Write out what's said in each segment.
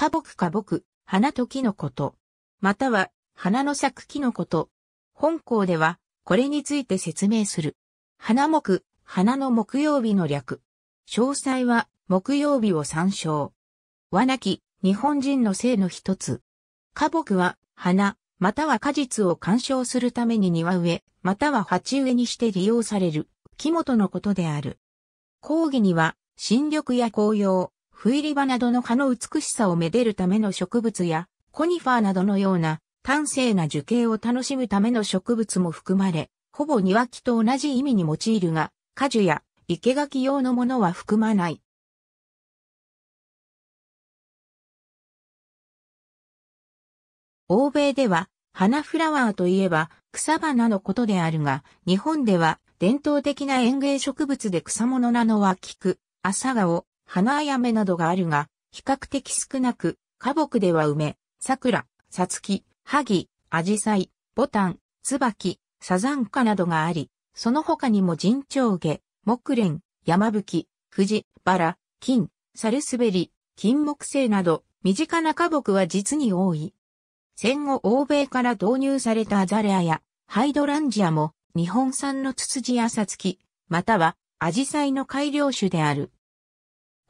花木花木、花と木のこと、または花の咲く木のこと、本校ではこれについて説明する。花木、花の木曜日の略。詳細は木曜日を参照。和なき日本人の性の一つ。花木は花、または果実を鑑賞するために庭植え、または鉢植えにして利用される、木本のことである。講義には、新緑や紅葉、不入り場などの葉の美しさをめでるための植物や、コニファーなどのような端正な樹形を楽しむための植物も含まれ、ほぼ庭木と同じ意味に用いるが、果樹や生垣用のものは含まない。欧米では、花フラワーといえば草花のことであるが、日本では伝統的な園芸植物で草物なのは菊、朝顔、花あやめなどがあるが、比較的少なく、花木では梅、桜、さつき、萩、紫陽花、イ、ボタン、椿、サザンカなどがあり、その他にも人長下、木蓮、山吹、藤、バラ、金、サルスベリ、金木星など、身近な花木は実に多い。戦後欧米から導入されたアザレアやハイドランジアも日本産のツツジやサツキ、またはアジサイの改良種である。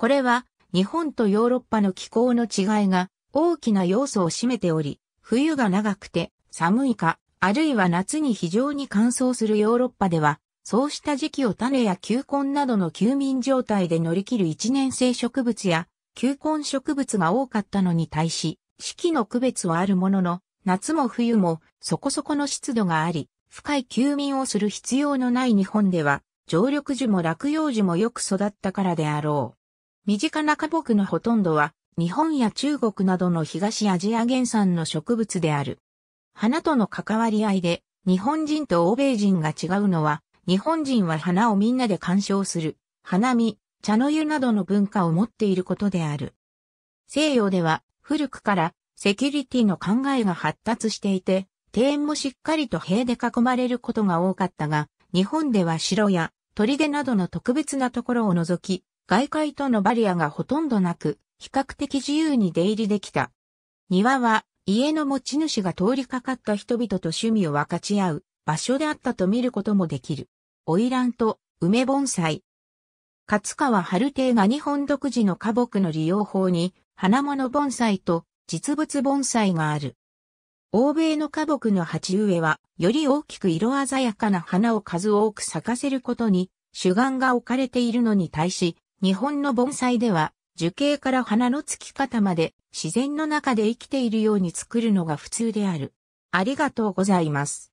これは日本とヨーロッパの気候の違いが大きな要素を占めており、冬が長くて寒いか、あるいは夏に非常に乾燥するヨーロッパでは、そうした時期を種や球根などの休眠状態で乗り切る一年生植物や球根植物が多かったのに対し、四季の区別はあるものの、夏も冬もそこそこの湿度があり、深い休眠をする必要のない日本では、常緑樹も落葉樹もよく育ったからであろう。身近な花木のほとんどは、日本や中国などの東アジア原産の植物である。花との関わり合いで、日本人と欧米人が違うのは、日本人は花をみんなで鑑賞する、花見、茶の湯などの文化を持っていることである。西洋では、古くからセキュリティの考えが発達していて、庭園もしっかりと塀で囲まれることが多かったが、日本では城や砦などの特別なところを除き、外界とのバリアがほとんどなく、比較的自由に出入りできた。庭は、家の持ち主が通りかかった人々と趣味を分かち合う場所であったと見ることもできる。花魁と梅盆栽。勝川春亭が日本独自の花木の利用法に、花物盆栽と実物盆栽がある。欧米の花木の鉢植えは、より大きく色鮮やかな花を数多く咲かせることに、主眼が置かれているのに対し、日本の盆栽では、樹形から花の付き方まで自然の中で生きているように作るのが普通である。ありがとうございます。